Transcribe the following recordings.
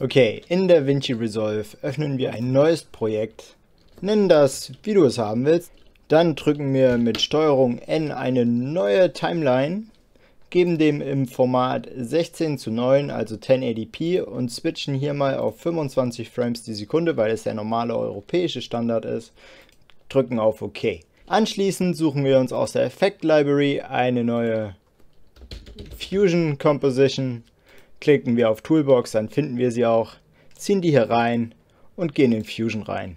Okay, in DaVinci Resolve öffnen wir ein neues Projekt, nennen das, wie du es haben willst. Dann drücken wir mit STRG N eine neue Timeline, geben dem im Format 16 zu 9, also 1080p und switchen hier mal auf 25 Frames die Sekunde, weil es der normale europäische Standard ist, drücken auf OK. Anschließend suchen wir uns aus der Effect Library eine neue Fusion Composition Klicken wir auf Toolbox, dann finden wir sie auch, ziehen die hier rein und gehen in Fusion rein.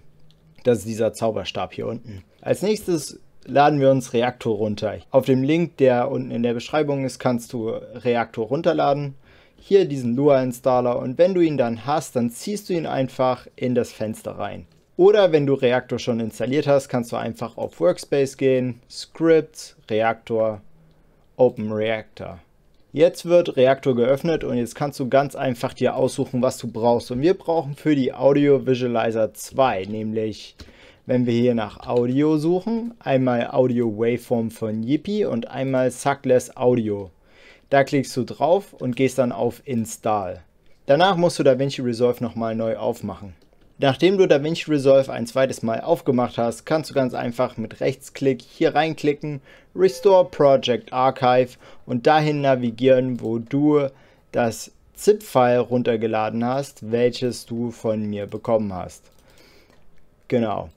Das ist dieser Zauberstab hier unten. Als nächstes laden wir uns Reaktor runter. Auf dem Link, der unten in der Beschreibung ist, kannst du Reaktor runterladen. Hier diesen Lua-Installer und wenn du ihn dann hast, dann ziehst du ihn einfach in das Fenster rein. Oder wenn du Reaktor schon installiert hast, kannst du einfach auf Workspace gehen, Scripts, Reaktor, Open Reactor. Jetzt wird Reaktor geöffnet und jetzt kannst du ganz einfach dir aussuchen, was du brauchst. Und wir brauchen für die Audio Visualizer 2, nämlich wenn wir hier nach Audio suchen, einmal Audio Waveform von Yippie und einmal Suckless Audio. Da klickst du drauf und gehst dann auf Install. Danach musst du DaVinci Resolve nochmal neu aufmachen. Nachdem du DaVinci Resolve ein zweites Mal aufgemacht hast, kannst du ganz einfach mit Rechtsklick hier reinklicken, Restore Project Archive und dahin navigieren, wo du das ZIP-File runtergeladen hast, welches du von mir bekommen hast. Genau.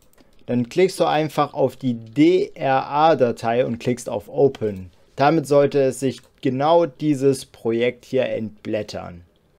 Dann klickst du einfach auf die DRA-Datei und klickst auf Open. Damit sollte es sich genau dieses Projekt hier entblättern.